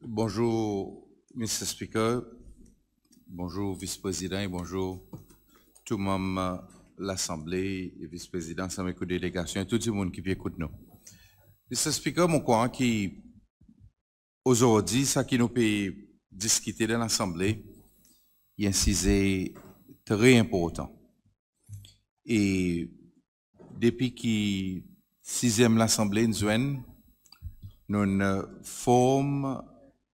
Bonjour, le Speaker. Bonjour, vice-président, et bonjour tout le monde l'Assemblée et vice-président, la délégation et tout le monde qui écoute nous. le Speaker, mon coin qui, aujourd'hui, ça qui nous peut discuter dans l'Assemblée, il est très important. Et depuis que sixième l'Assemblée nous une forme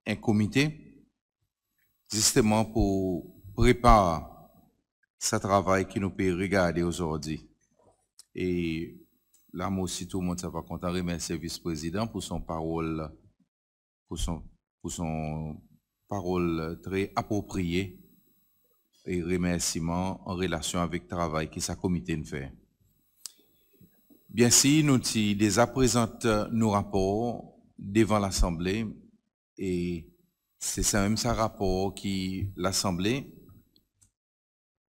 un comité, justement pour préparer ce travail qui nous peut regarder aujourd'hui. Et là, moi aussi, tout le monde, ça va content, remercier le vice-président pour son parole, pour son, son parole très appropriée et remerciement en relation avec le travail que ce comité fait. Bien si nous avons déjà présenté euh, nos rapports devant l'Assemblée, et c'est ça même ça rapport qui l'Assemblée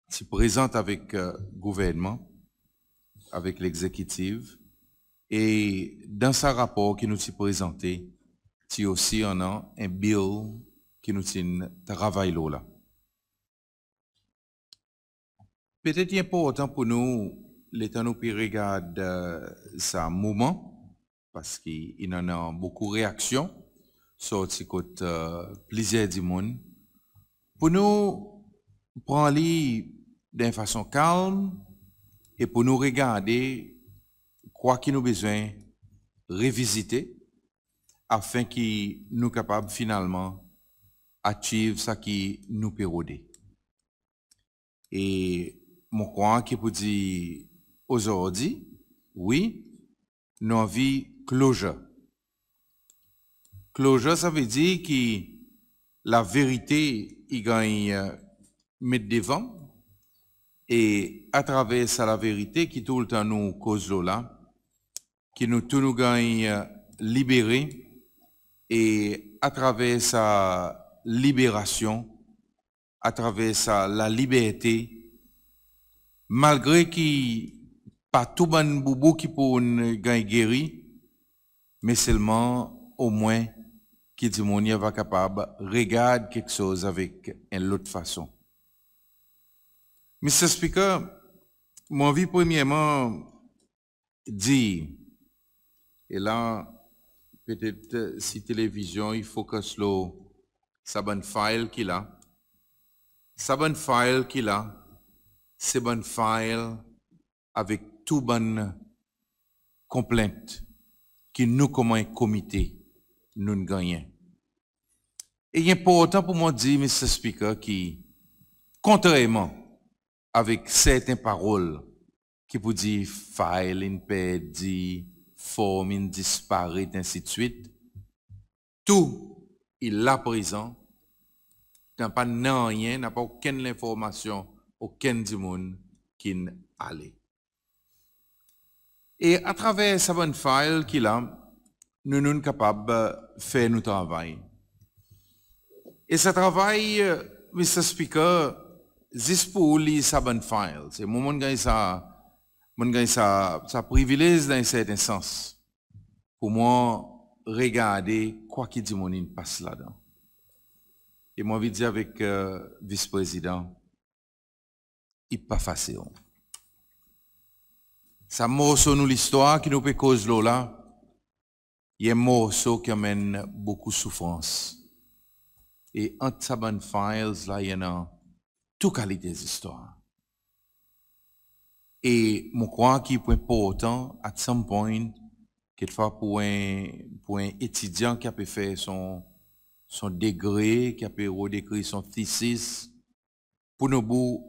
se présente avec le euh, gouvernement, avec l'exécutif, et dans ce rapport qui nous est présenté, il aussi a a un bill qui nous travaille là. Peut-être important pour nous, l'État nous regarde euh, moment, parce qu'il en a beaucoup de réactions sorti côté uh, plaisir du monde. Pour nous prendre d'une façon calme et pour nous regarder quoi qu'il nous besoin revisiter afin que nous capables finalement d'achever ce qui nous pérodé. Et mon crois qui peut dire aujourd'hui, oui, nos avons cloche Jean, ça veut dire que la vérité, il gagne euh, mettre devant. Et à travers la vérité qui tout le temps nous cause là, qui nous tout nous gagne euh, libérés. Et à travers sa libération, à travers sa la liberté, malgré qu'il pas tout bon boubou qui pour nous guérir, mais seulement au moins qui dit mon n'est capable, regarde quelque chose avec une autre façon. le Speaker, mon vie premièrement dit, et là, peut-être si télévision, il faut que soit sa bonne file qu'il a, sa bonne file qu'il a, c'est bonne file avec tout bonne complainte qui nous comme un comité nous ne gagnons. E yon portant pou mwen di, Mr. Speaker, ki kontreman avik seten parol ki pou di fail, impedi, fom, indisparit, nansi tuit, tou il la prezan, nan pa nan ryen, nan pa ouken l'informasyon, ouken di moun kin ale. E a traves avon fail ki la, nou nou n kapab fe nou travayn. E sa travay, euh, Mr. Speaker, zis pou li sa ban fayl. Moun moun gen sa privileze dan se eten sans pou moun regade kwa ki di moun in pas la dan. E moun vi di avik euh, vice-prezident, ip pa fasyon. Sa morso nou listoa ki nou pe koz lola, ye morso ki amen bokou soufransi. E an sa ban files la yon an tou kalite zistwa. E mou kwa ki pou en potan at some point ket fa pou en étidyan ki apè fè son son degre, ki apè rodekri son thesis pou nou bou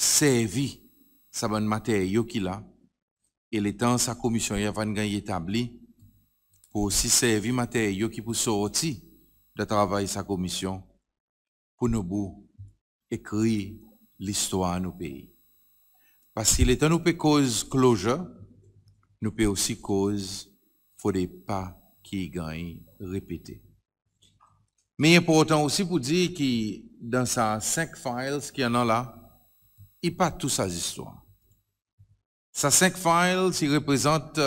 servi sa ban mater yo ki la. E le tan sa komisyon yav an gen yétabli pou si servi mater yo ki pou soti de travailler sa commission pour nous bout écrire l'histoire de nos pays. Parce qu'il est temps nous peut cause closure, nous peut aussi cause faut des pas qui gagnent répétés. Mais il important aussi pour dire que dans sa cinq files y en a là, il pas toutes sa histoires. Sa cinq files, il représente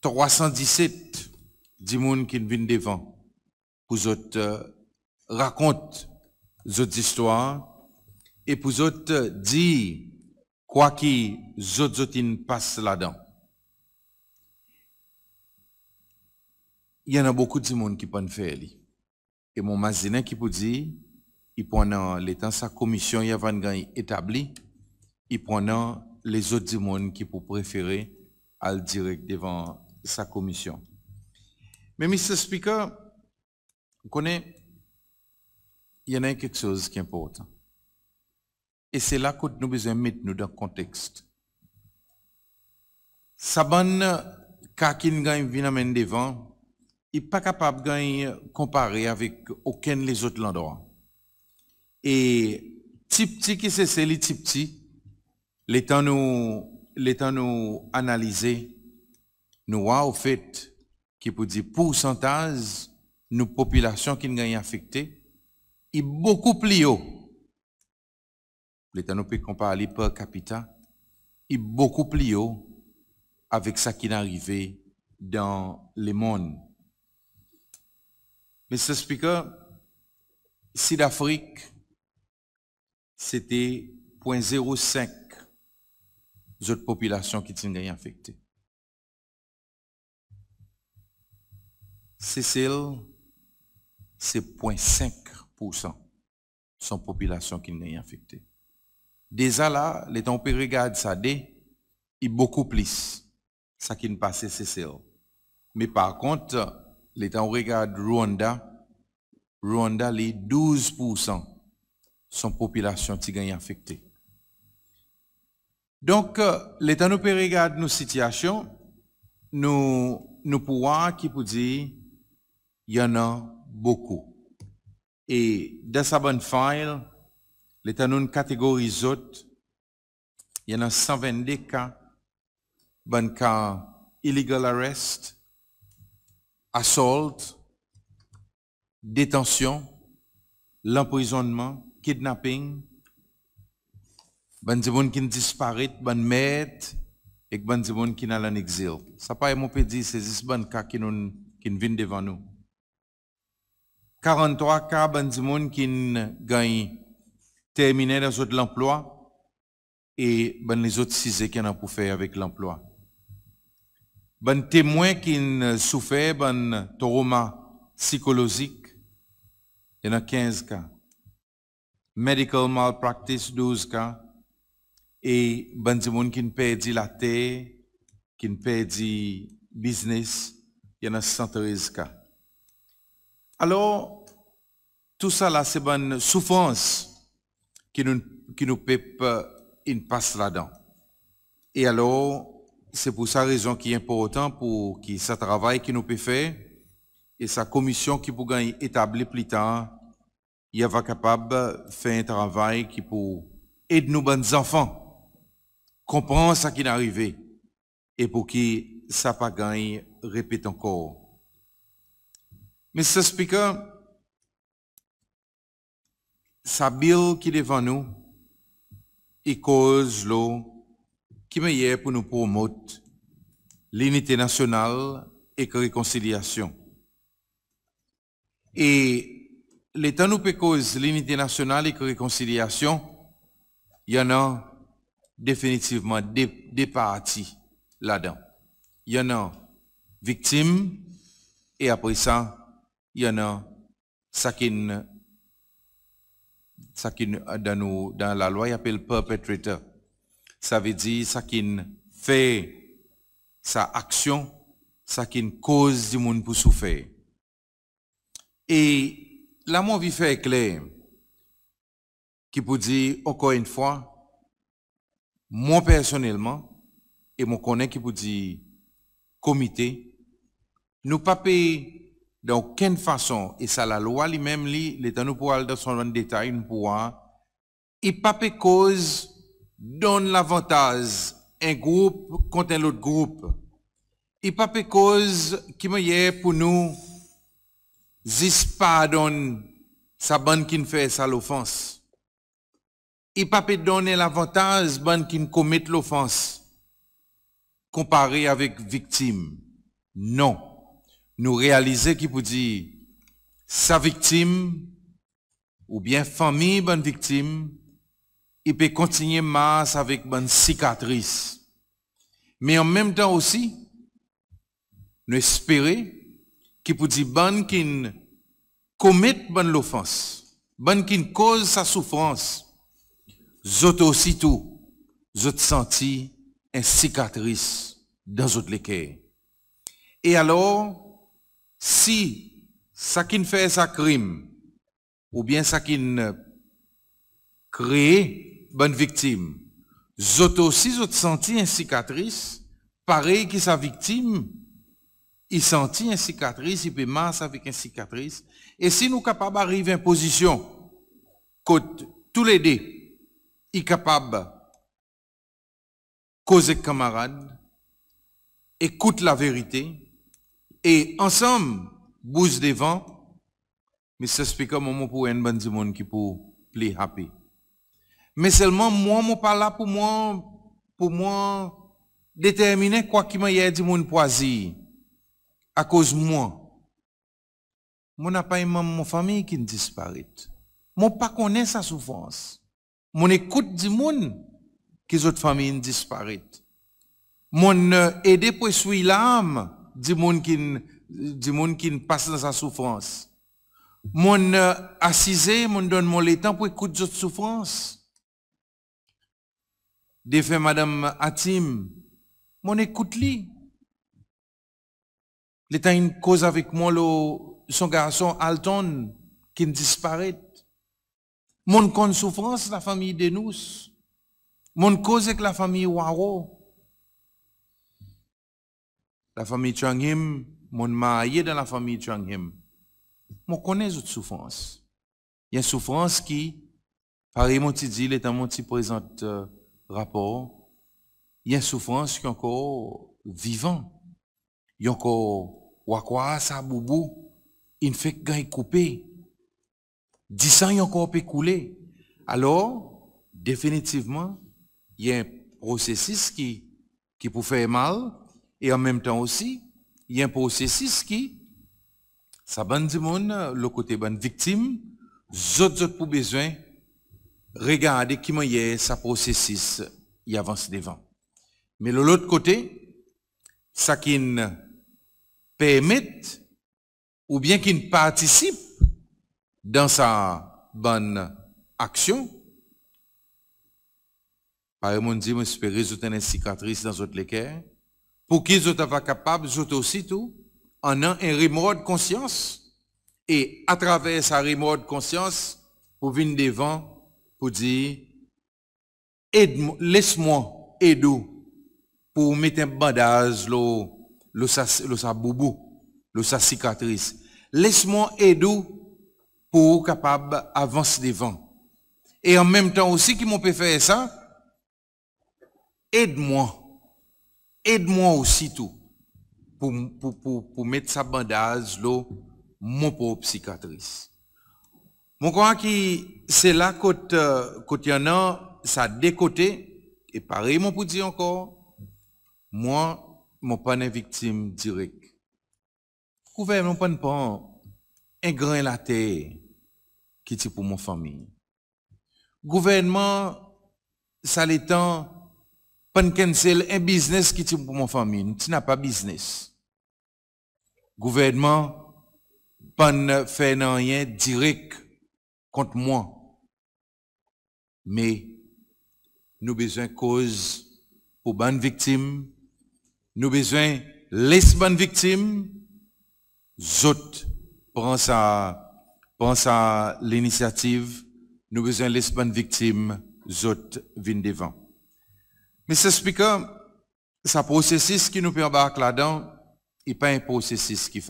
317 du monde qui viennent devant. Vous autres euh, racontez histoires et vous autres dit quoi qui autres passe là-dedans. Il y en a beaucoup de monde qui peuvent faire. Et mon mazinin qui peut dire, il prend les temps sa commission y établi, il prend les autres monde qui pour préférer à direct devant sa commission. Mais Mr. Speaker, vous connaissez, il y en a quelque chose qui est important. Et c'est là que nous avons besoin mettre nous dans le contexte. Saban, Kakin gagne vient devant, il n'est pas capable de comparer avec aucun des autres endroits. Et petit qui c'est c'est les petit, nous, l'étant nous analyser, nous voir au fait qui peut dire pourcentage nos populations qui nous infectées est beaucoup plus haut. L'État nous peut comparer par capita, est beaucoup plus haut avec ce qui est arrivé dans le monde. le Speaker, si afrique c'était 0.05 autres populations qui sont affectées. C'est c'est 0,5% son population qui n'est infectée. Déjà là, les temps regarde sa ça, il beaucoup plus. Ça qui ne passe, c'est Mais par contre, les temps regarde Rwanda, Rwanda, les 12% son population qui est infectée. Donc, euh, les temps regarde nos situations, nous, nous pouvons qui dire, il y en a beaucoup. Et dans sa bonne file, l'État nous catégorie il y en a 122 cas, bon cas illegal arrest, assault, détention, l'emprisonnement, kidnapping, des gens qui disparaît, ban met, et des gens qui sont en exil. Ça pas mon pédi, c'est ce bon cas qui nous qui viennent devant nous. 43 cas ben de personnes qui qui gagné, terminé dans l'emploi et ben, les autres 6 qui ont pour faire avec l'emploi. Ben témoins qui souffert ben trauma psychologique, il y en a 15 cas. Medical malpractice 12 cas et ben personnes qui qui perdu la terre, qui perdu business, il y en a 113 cas. Alors, tout ça là, c'est une souffrance qui nous, qui nous une passe là-dedans. Et alors, c'est pour ça raison qui est important pour qui ce travail qui nous peut faire et sa commission qui pour gagner établir plus tard, il va capable de faire un travail qui pour aider nos bonnes enfants, comprendre ce qui est arrivé et pour qui ça pas gagne. répète encore le Speaker, sa est qui devan nou, cause koz l'eau qui meilleure pour nous promouvoir l'unité nationale et la réconciliation. Et l'État nous cause l'unité nationale et la réconciliation, il y en a définitivement des, des parties là-dedans. Il y en a victimes et après ça, il y en a ça qui dans, la loi appelle perpetrator Ça veut dire ça qui fait sa action, ça qui cause du monde pour souffrir. Et l'amour mon vie fait clair qui peut dire encore une fois moi personnellement et mon connaît qui peut dire comité nous pas payer donc, quelle façon, et ça la loi lui-même, l'État nous pourra dans son détail, nous pourra, et Pape cause donne l'avantage un groupe contre un autre groupe. Et pas cause qui me est pour nous, zis pardonne sa bande qui ne fait ça l'offense. Et pas donner l'avantage bande qui ne commet l'offense comparé avec victime. Non nous réaliser qui peut dire sa victime ou bien famille bonne victime, il peut continuer masse avec bonne cicatrice. Mais en même temps aussi, nous espérer qui peut dire bonne qui commet bonne l'offense, bonne qui cause sa souffrance, zote aussi tout, senti une cicatrice dans le cœur Et alors, si ça qui fait sa crime, ou bien ça qui ne crée bonne victime, zot aussi zot senti une cicatrice, pareil que sa victime, il sentit une cicatrice, il peut avec une cicatrice. Et si nous capables d'arriver à une position, que tous les deux, il capable de causer camarade, écoute la vérité, E ansam, bouse devan, mi se spika moun moun pou en ban di moun ki pou pli hape. Me selman moun moun pala pou moun, pou moun determine kwa ki moun yè di moun pwazi, a koz moun. Moun apay moun moun fami ki n disparit. Moun pa konen sa soufans. Moun ekout di moun ki zot fami n disparit. Moun edè pweswi l'am moun. du monde qui, passe dans sa souffrance. Mon assise, euh, assisé, mon donne mon temps pour écouter cette souffrance. défait madame Atim, mon écoute-li. L'État a une cause avec moi, son garçon Alton, qui disparaît. Mon compte souffrance, la famille de nous. Mon cause avec la famille Waro la famille Chang Him, mon est dans la famille Chang Him, je connais cette souffrance. Il y a une souffrance qui, par mon petit dit, est mon petit présent euh, rapport. Il y a une souffrance qui est encore vivante. Il y a encore quoi, ça, boubou, il fait gagne coupé. Dix ans, il y a encore écoulé. Alors, définitivement, il y a un processus qui, qui peut faire mal, E an menm tan osi, yon prosesis ki sa ban di moun, lo kote ban viktim, zot zot pou bezwen, regade ki mwen ye sa prosesis y avans devan. Men lolot kote, sa kin pemet ou bien kin patisip dan sa ban aksyon, pare moun di moun sepe rezoutan en sikatris nan zot lekèr, pou ki zot ava kapab, zot osi tou, anan en rimor de konsyans, e atraves sa rimor de konsyans, pou vin devan, pou di, lese mwen edou, pou meten bandaj lo sa boubou, lo sa sikatris. Lese mwen edou, pou kapab avans devan. E an menm tan osi ki mwen pe fè sa, ed mwen, Edmwa ou sitou pou met sa bandaz lo moun pou psikatris. Moun kwa an ki se la kote yon nan sa dekote, e pare moun pou di ankor, moun moun panen viktim direk. Gouvernm moun panen panen, en gran la te ki ti pou moun fami. Gouvernman sa le tan moun, pan kensel en biznes ki ti pou moun fami, ti na pa biznes. Gouvernement, pan fè nan yè direk kont moun. Me, nou bezwen koz pou ban viktim, nou bezwen les ban viktim, zot prans a l'inisiativ, nou bezwen les ban viktim, zot vin devan. Mr. Speaker, qui nous ki nou là la et pas pas un processus qui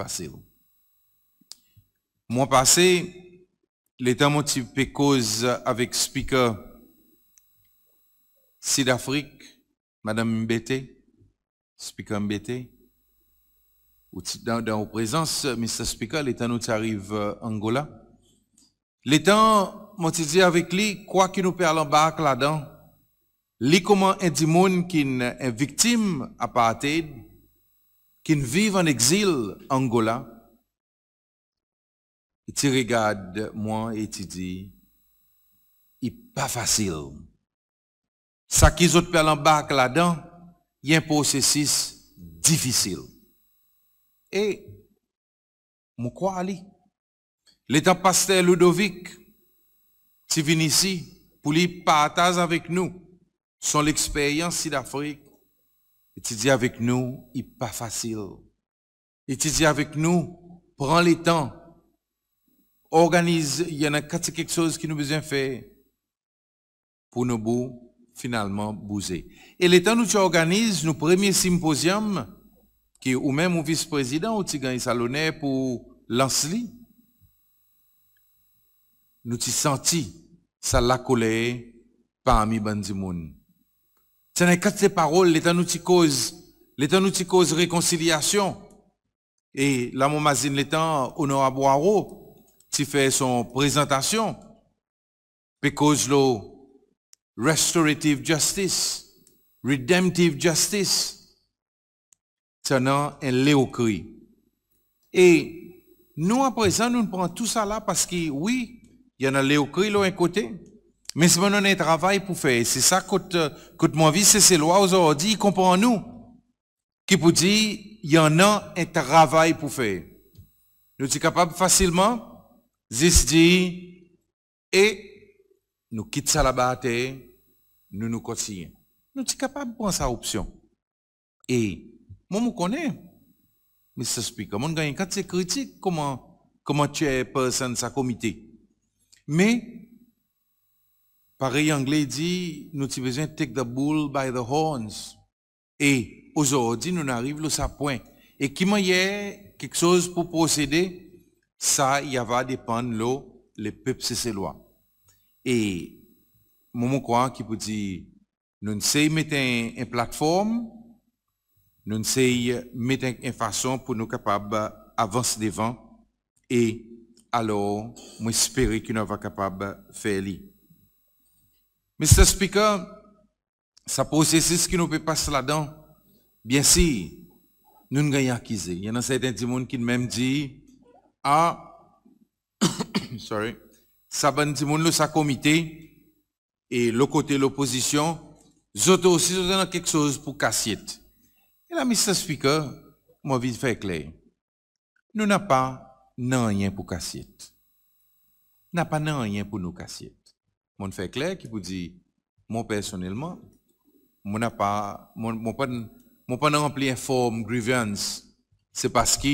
Moi, passé l'état passé, l'état pe cause le Speaker Sud-Afrique, Madame Mbete, Speaker Mbete, dans, vos présences, Mr. Speaker, l'État nous arrive à euh, Angola. L'État, m'a dit avec lui, quoi qu'il nous perd l'embarque là-dedans, Li koman en di moun kin en viktim apatid, kin viv an exil Angola, ti rigade mwen et ti di, e pa fasil. Sa ki zot perl ambak la dan, e yon posesis difisil. E, mou kwa li? Le tanpaste Ludovic, ti vinisi pou li pataz avik nou, Son l'expérience d'Afrique, étudier avec nous, n'est pas facile. Étudier avec nous, prends le temps. Organise, il y en a quelque chose qui nous besoin faire pour nous bouts, finalement bouser. Et le temps nous tu organises nos premiers symposiums, qui ou même au vice-président au Tigan pour lancer nous t'y senti ça la colère parmi monde n'est quand ces paroles, l'état nous cause, cause réconciliation. Et la momazine l'étant, honorable Boiro, qui fait son présentation, because cause restorative justice, redemptive justice, tenant un léocri. Et nous, à présent, nous prenons tout ça là parce que, oui, il y en a léocri là un côté, mais c'est un travail pour faire. C'est ça que, que euh, mon vie, c'est ces lois aujourd'hui, comprend nous. Qui pour dire, il y en a un travail pour faire. Nous sommes capables facilement, se dit, et nous quittons ça là-bas, nous nous continuons. Nous sommes capables de prendre cette option. Et, moi, je connais, mais ça explique. Quand c'est critique, comment, comment tu es personne, sa comité. Mais, Parey Angle di, nou ti vezen take the bull by the horns. E, ouzo di, nou n'arrive lou sa poin. E ki mwen ye, kek soz pou procede, sa y ava depan lou le pep se selwa. E, mwen mwen kwa ki pou di, nou n'sey meten en platform, nou n'sey meten en fason pou nou kapab avanse devan, e, alo, mwen espere ki nou ava kapab fe li. Mr. Speaker, sa prosesis ki nou pe passe la dan, biensi, nou nga yon akize. Yon an sa eten di moun ki mèm di, a, ah, sorry, sa ben di moun lou sa komite, e lou kote lou posisyon, zote ou si zote nan kek soz pou kasyet. E la Mr. Speaker, mou avid fèk lè, nou na pa nan yon pou kasyet. Na pa nan yon pou nou kasyet. mon fait clair qui vous dit, moi personnellement, mon n'a pas, mon, mon pas, mon pas rempli un forme grievance, c'est parce que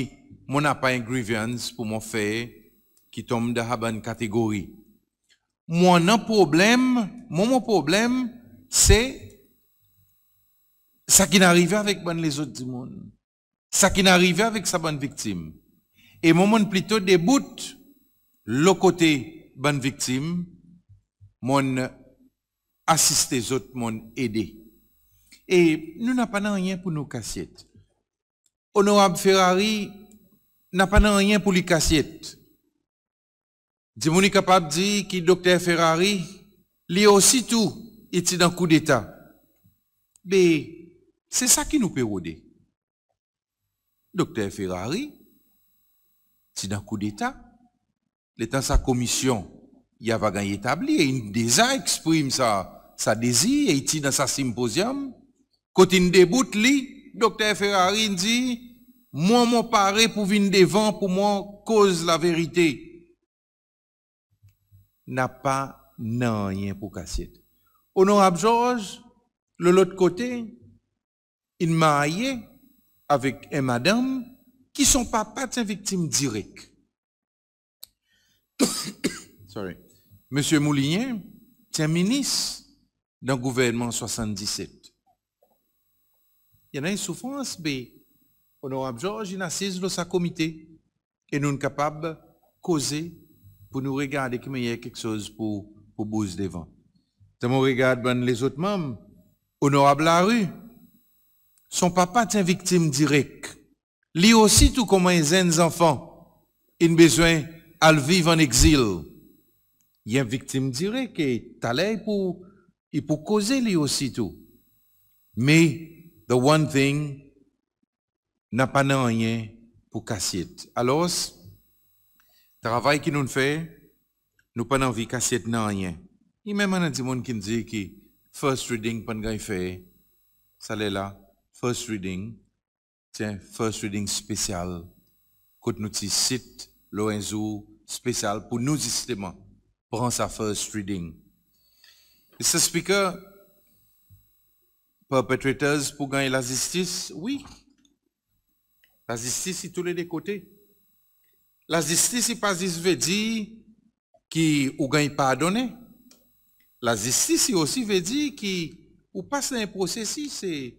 mon n'a pas un grievance pour mon fait qui tombe dans la bonne catégorie. Mon problème, mon problème, c'est ça qui n'arrive avec les autres du monde. Ça qui n'arrive avec sa bonne victime. Et mon monde plutôt débute le côté bonne victime mon assister autres, monde aider. Et nous n'avons pas rien pour nos cassettes. Honorable Ferrari n'a pas rien pour les cassettes. est capable de dire que docteur Ferrari, lui aussi tout, était dans coup d'État. Mais c'est ça qui nous peut Docteur Ferrari, est dans coup d'État, il est dans sa commission il avait gagné établi et il déjà exprime sa, désir et il dans sa symposium, quand il débute, lui, docteur Ferrari dit, moi, mon pari pour venir devant, pour moi, cause la vérité. N'a pas, rien pour cassette. Honorable Georges, de l'autre côté, il marié avec une madame qui sont pas pas victimes directes. Sorry. Monsieur Moulinien c'est ministre d'un gouvernement 77. Il y en a une souffrance, mais honorable Georges, il assise dans sa comité et nous sommes capables de causer pour nous regarder qu'il y a quelque chose pour, pour devant. devant. vents. regarde ben, les autres membres, honorable Larue, son papa est une victime directe. Lui aussi, tout comme les enfants, il a besoin de vivre en exil. Yen viktim direk e talay pou koze li yo sitou. Me, the one thing, na panan anye pou kasyet. Alos, travay ki nou nfe, nou panan vi kasyet nan anye. Yen menman an di moun ki nje ki first reading pan gay fe, sa le la, first reading, tiye first reading spesyal, kote nou ti sit lo enzou spesyal pou nou jistema. Prends sa first reading. Mr. Speaker, perpetrators pour gagner la justice, oui. La justice c'est tous les deux côtés. La justice c'est pas juste veut dire qui ou gagne pardonner. La justice aussi veut dire qui ou passe dans un processus, c'est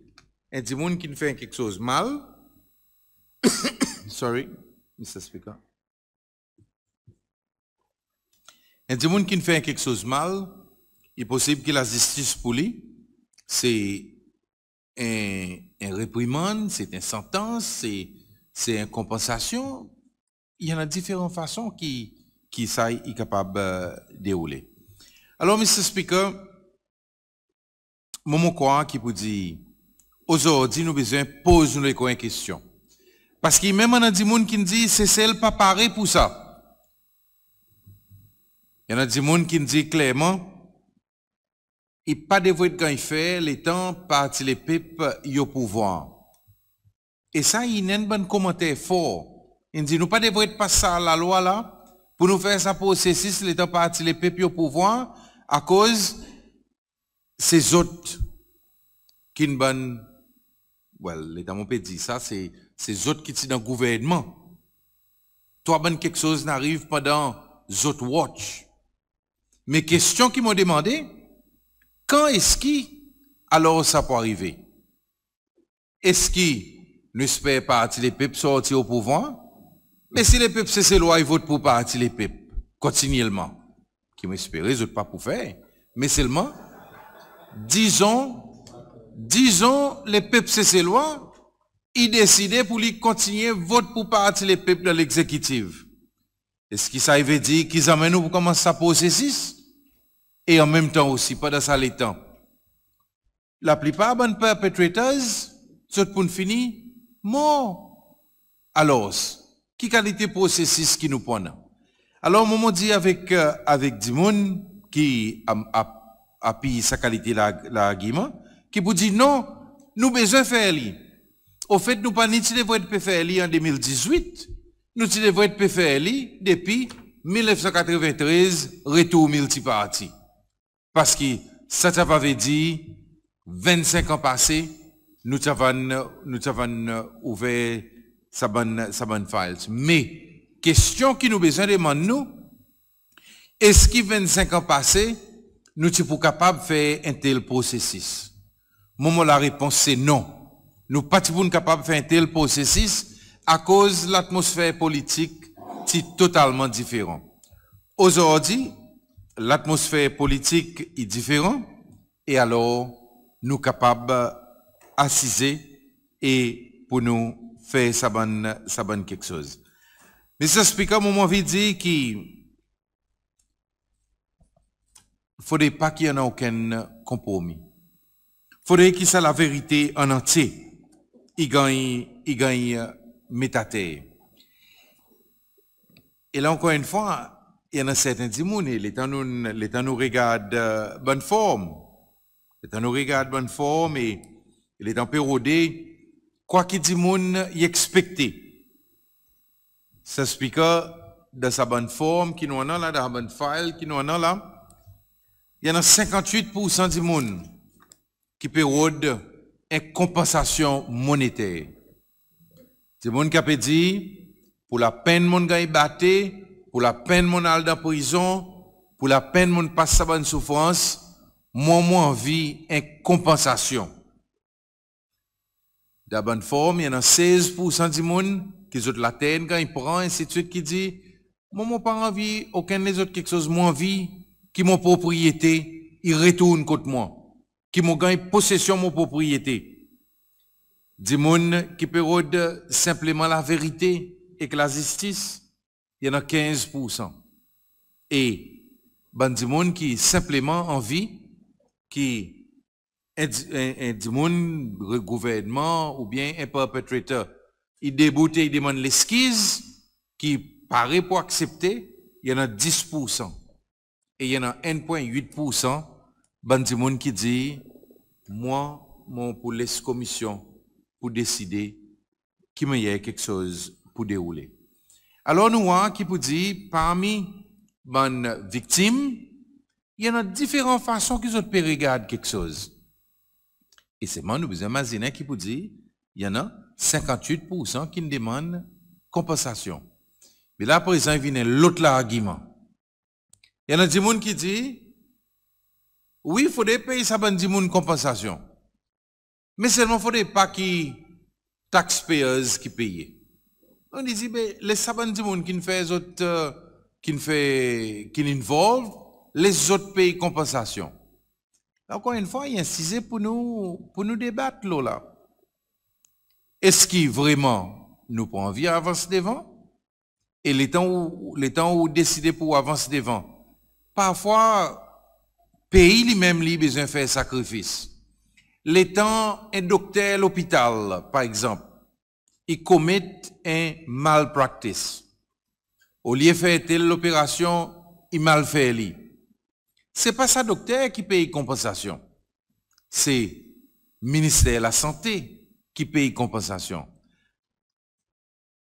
un monde qui ne fait quelque chose mal. Sorry, Mr. Speaker. Un des gens qui quelque chose de mal, il est possible que la justice pour lui, c'est un, réprimand, c'est une sentence, c'est une compensation. Il y en a différentes façons qui, qui ça est capable euh, de dérouler. Alors, M. Speaker, mon crois qui vous dit, aujourd'hui, nous besoin poser nous les questions. Parce qu'il même un des gens qui nous dit c'est celle pas pareil pour ça. Il y en a des gens qui me disent clairement, il ne pas de quand de fait faire, les temps parti les peuples au pouvoir. Et ça, il y a un bon commentaire fort. Il dit, nous pas de pas de passer à la loi là, pour nous faire ça processus, les temps parti les peuples au pouvoir, à cause ces autres qui ne l'État peut dire ça, c'est ces autres qui sont dans le gouvernement. Toi, quelque chose n'arrive pas pendant autres Watch. Mes questions qui m'ont demandé, quand est-ce qui alors ça peut arriver Est-ce qu'il n'espère pas que les peuples sortir au pouvoir Mais si les peuples c'est loi, ils votent pour partir les peuples, continuellement. Qui m'espérait, je ne pas pour faire. Mais seulement, disons, disons, les peuples c'est loi, ils décidaient pour lui continuer vote pour partir les peuples de l'exécutif. Est-ce que ça veut dire qu'ils amènent nous pour commencer sa processus et en même temps aussi pendant ça les temps. La plupart des perpétrateurs sont pour finir mort. Alors, qui qualité processus qui nous prend Alors, moment dit avec euh, avec Dimon qui a, a, sa qualité la, la qui vous dit non, nous besoin faire li. Au fait, nous pas devons pas faire li en 2018, nous devons faire li depuis 1993, retour multiparti. Parce que ça t'avait dit, 25 ans passés, nous avons, nous euh, ouvert sa bonne, sa files. Mais, question qui nous besoin de nous, est-ce que 25 ans passés, nous sommes capables de faire un tel processus? Moment la réponse c'est non. Nous pas capables de faire un tel processus à cause de l'atmosphère politique qui est totalement différente. Aujourd'hui, l'atmosphère politique est différente et alors nous sommes capables d'assiser et pour nous faire sa bonne, ça quelque chose. Mais ça explique à mon avis dit qu'il ne faudrait pas qu'il n'y ait aucun compromis. Il faudrait qu'il soit la vérité en entier. Il gagne, il gagne euh, Et là encore une fois, Y an an seten di moun, lè tan nou regade euh, ban fòm, lè tan nou regade ban fòm, lè tan pè rôde kwa ki di moun y ekspekte. Se spika, da sa ban fòm ki nou an an la, da sa ban fòm ki nou an an la, y an an 58% di moun ki pè rôde ek kompensasyon mounete. Di moun kape di, pou la pen moun gan y bate, pour la peine mon al dans prison, pour la peine mon passe bonne souffrance, moi moi vie une compensation. Dans bonne forme, il y en a 16% du gens qui ont la tête quand prennent, ainsi de suite, qui dit, moi mon pas envie, aucun des autres quelque chose moi vie qui mon propriété, il retourne contre moi, qui mon gagne possession mon propriété. Des gens qui peuvent simplement la vérité et que la justice, il y en a 15%. Et, ben, du monde qui simplement en vie, qui est du gouvernement ou bien un perpétrateur, il déboute, il demande l'esquisse, qui paraît pour accepter, il y en a 10%. Et il y en a 1,8%, ben, qui dit, moi, mon, pour laisser commission, pour décider qu'il me y a quelque chose pour dérouler. Alors nous voyons hein, qui peut dire, parmi les victimes, il y en a différentes façons qu'ils ont pu regarder quelque chose. Et c'est moi, nous vous imaginez qui peut dire, il y en a 58% qui demandent compensation. Mais là, exemple, il vient l'autre argument. Il y en a des gens qui disent, oui, il faudrait payer ça ben une compensation. Mais seulement, il faudrait pas qui taxpayers qui payent. On dit, les sabans du monde qui ne fait euh, qui nous fait, les autres pays compensation. Encore une fois, il a insisté pour nous, pour nous débattre là. Est-ce qu'il vraiment nous prend envie d'avancer devant? Et les temps où, décider pour avancer devant. Parfois, pays lui-même, lui, besoin de faire sacrifice. Les temps un docteur l'hôpital, par exemple ils commettent un malpractice. Au lieu de faire telle opération, ils mal fait Ce C'est pas ça docteur qui paye compensation. C'est ministère de la santé qui paye compensation.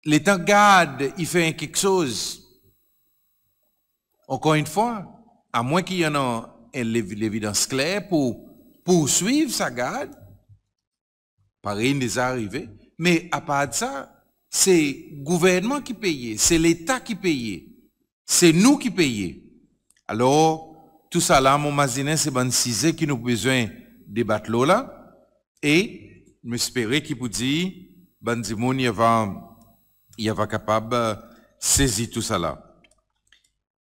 L'État garde, il fait quelque chose. Encore une fois, à moins qu'il y en ait l'évidence claire pour poursuivre sa garde, pareil, il est arrivé, mais à part ça, c'est le gouvernement qui paye, c'est l'État qui paye, c'est nous qui payons. Alors, tout ça là, mon mazinin, c'est bon, cisé qui nous besoin débattre là. Et, m'espérer qu'il vous dit, ben il va, va capable de euh, saisir tout ça là.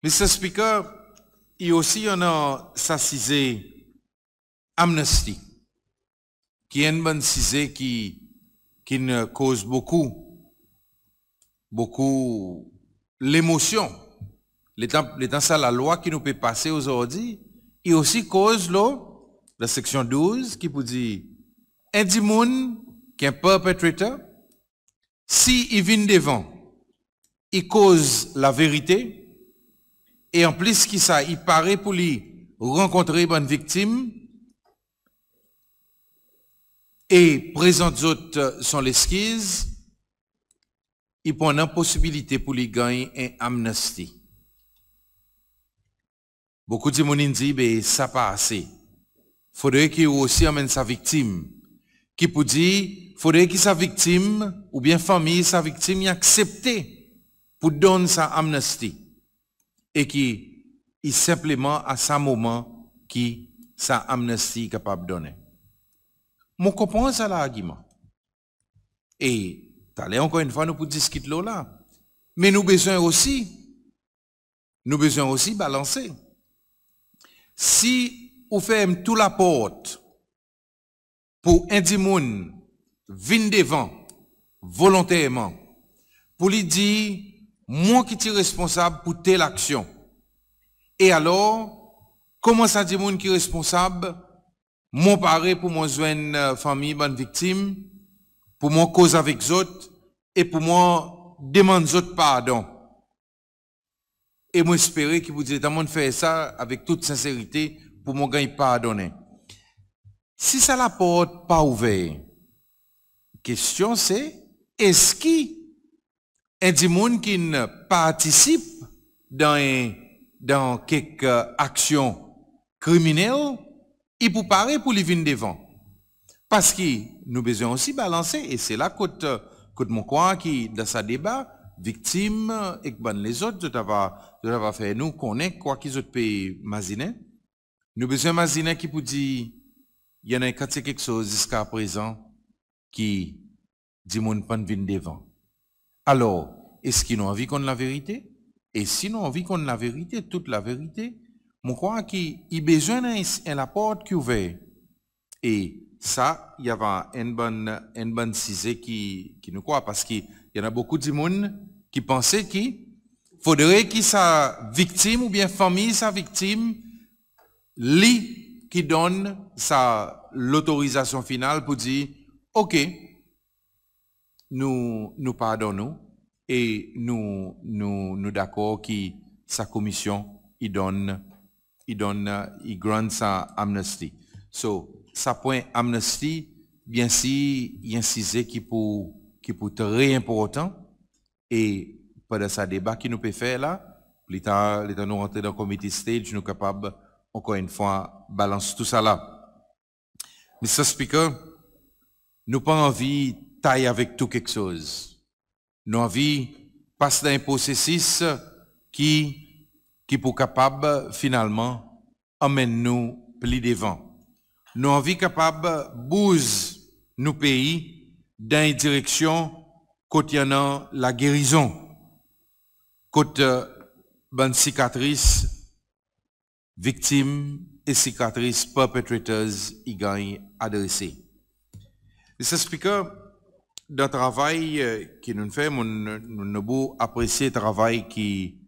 Mr. Speaker, il y a aussi on a Amnesty, qui est une bonne cisé qui qui ne cause beaucoup, beaucoup l'émotion. L'étant ça, la loi qui nous peut passer aujourd'hui, et aussi cause là, la section 12 qui vous dit, un dimoun qui est un perpétrateur, si il vient devant, il cause la vérité, et en plus qui ça, il paraît pour lui rencontrer bonne victime, et présente d'autres sont l'esquise, il prend possibilité pour les gagner une amnestie. Beaucoup de gens disent, mais ça pas assez. faudrait qu'il aussi amène sa victime. Qui peut dire, faudrait que sa victime, ou bien famille, sa victime, y accepte pour donner sa amnestie. Et qui est simplement à ce moment qui sa amnestie capable de donner. Moun kompons a la agiman. E talè, ankon yon fwa nou pou diskit lò la. Men nou bezon osi, nou bezon osi balanse. Si ou fem tou la pote pou endi moun vin devan, volontèman, pou li di, moun ki ti responsab pou tel aksyon. E alò, koman sa di moun ki responsab? mon pari pour mon jeune famille, bonne victime, pour mon cause avec autres, et pour moi demande autres pardon. Et moi espérer que vous à monde faire ça avec toute sincérité pour mon gagner pardonner. Si ça la porte pas ouverte, question c'est, est-ce qu'il y a des gens qui ne participe dans, dans quelques actions criminelles il pour parler pour les vins devant. Parce que nous besoin aussi balancer, et c'est là que, côte mon coin qui, dans sa débat, victime, et ben les autres, de l'avoir fait, nous connaît quoi qu'ils ont pays Mazinet. Nous besoin Mazinet qui pour dire, il y en a quelque chose jusqu'à présent qui dit mon pan venir devant. Alors, est-ce qu'ils ont envie qu'on la vérité? Et si nous envie qu'on la vérité, toute la vérité, je crois qu'il a besoin d'un e apport qui ouvert. Et ça, il y avait une bonne, cise qui, nous croit, parce qu'il y en a beaucoup de monde qui pensaient qu'il faudrait que sa victime ou bien famille sa victime, lui qui donne l'autorisation finale pour dire, OK, nous, nous pardonnons et nous, nous, nous d'accord que sa commission, il donne il donne, euh, il gronde sa amnesty. So, sa point amnesty, bien si, il a qui pour, qui pour très important, et pendant ce débat qu'il nous peut faire là, l'État, l'État nous rentrer dans le comité stage, nous capables, encore une fois, balancer tout ça là. le Speaker, nous pas envie taille avec tout quelque chose. Nous envie passer dans un processus qui qui pour capable finalement amène nous plus devant. Nous envie capable bouse nos pays dans une direction contenant la guérison, côté bonne cicatrices victimes et cicatrices perpetrators y gagnent adressé. Mr. Speaker, dans le travail euh, que nous faisons, nous, nous, nous apprécier le travail qui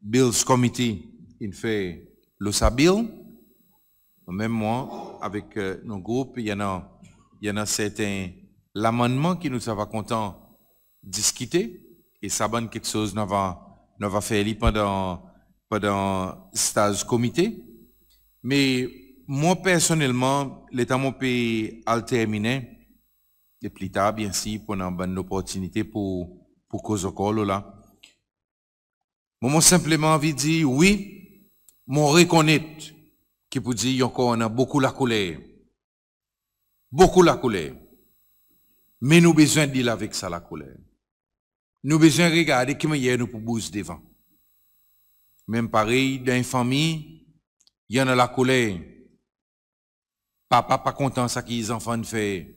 Bill's Committee, il fait le Bill. Même moi, avec euh, nos groupes, il y en a, il y a certains l'amendement qui nous sera content discuter et ça bonne quelque chose nous va nous va faire pendant pendant stage comité. Mais moi personnellement, l'état mon pays a terminé et plus tard bien sûr, pour une bonne opportunité pour pour cause là. Maman simplement envie de dire, oui, mon reconnaît qui peut dire encore a beaucoup la colère. Beaucoup la colère. Mais nous besoin de dire avec ça la colère. Nous besoin de regarder qui y nous pour bouger devant. Même pareil, dans une famille, il y en a la colère. Papa pas content ça les enfants fait.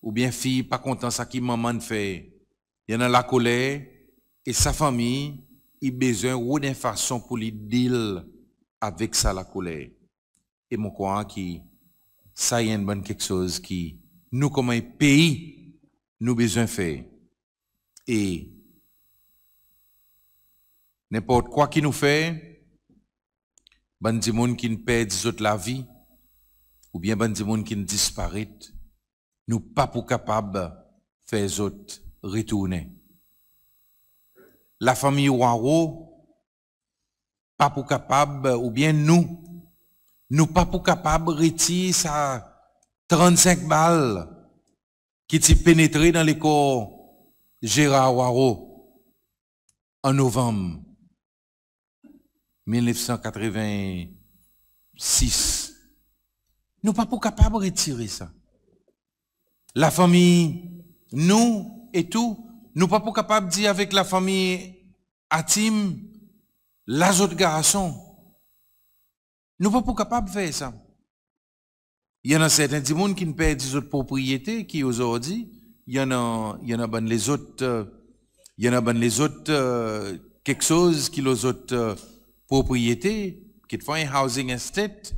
Ou bien fille pas content ça qui maman fait. Il y en a la colère et sa famille il besoin d'une façon pour les deal avec ça la colère. Et mon crois qui ça y est une bonne quelque chose qui nous comme un pays nous besoin faire. Et n'importe quoi qui nous fait ben des gens qui nous perdent la vie ou bien ben des gens qui nous ne nous pas pour capable faire autres retourner la famille Waro, pas pour capable, ou bien nous, nous pas pour capable retirer sa 35 balles qui t'y pénétré dans les corps Gérard Waro en novembre 1986. Nous pas pour capable retirer ça. La famille, nous et tout, nous pas capables de dire avec la famille Atim, les autres garçons. Nous pas capables de faire ça. Il y en a certains qui ne perdent des autres propriétés qui aujourd'hui, il y en a, il y en a ben les autres, euh, il y en a ben les autres euh, quelque chose qui les autres euh, propriétés, qui font un housing estate,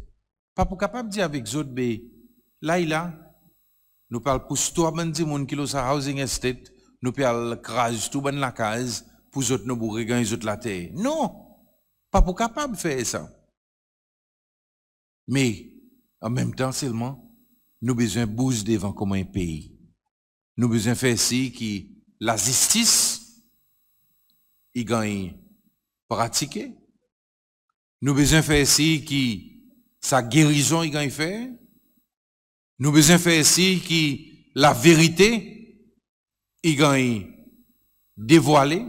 pas pour capable de dire avec les autres, ben, là, il a, nous parlons pour toi, ben des gens qui housing estate, nous pouvons crase tout dans ben la case pour autres nous bourrer gagner la terre. Non, pas pour capable de faire ça. Mais en même temps seulement, nous besoin bouger devant comme un pays. Nous besoin faire ici qui la justice il gagne pratiquer. Nous besoin faire ici qui sa guérison il gagne faire. Nous besoin faire ici qui la vérité il gagne dévoilé,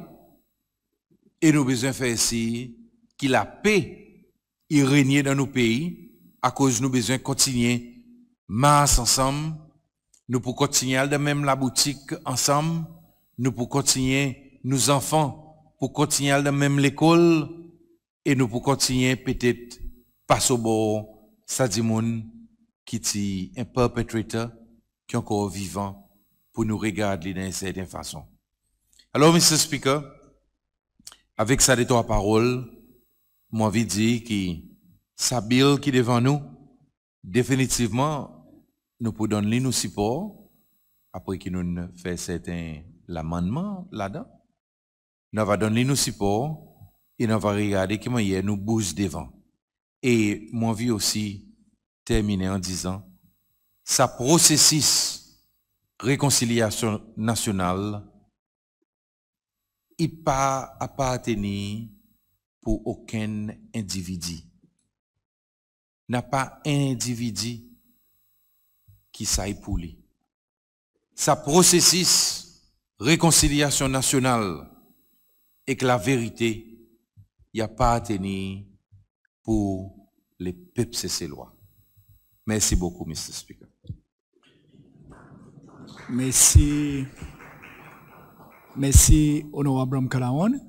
et nous besoin faire ici que la paix y règne dans nos pays, à cause nous besoin continuer masse ensemble, nous pour continuer de même la boutique ensemble, nous pour continuer nos enfants, pour continuer de même l'école, et nous pour continuer peut-être passer au bord, ça dit qui est un perpétrateur qui est encore vivant nous regarder d'une certaine façon. Alors, Monsieur Speaker, avec sa trois paroles, moi, envie dit dire que sa bille qui est devant nous, définitivement, nous pouvons donner nos supports après qu'il nous fait certains l'amendement là-dedans. Nous va donner nos supports et nous va regarder comment il nous bouge devant. Et moi, vie aussi terminer en disant, sa processus réconciliation nationale il pas appartenir pour aucun individu. N'a pas un individu qui saille pour lui. Sa processus réconciliation nationale et que la vérité y tenir pour les peuples ses lois. Merci beaucoup, M. Speaker. Merci. Merci, honorable Mkalaon.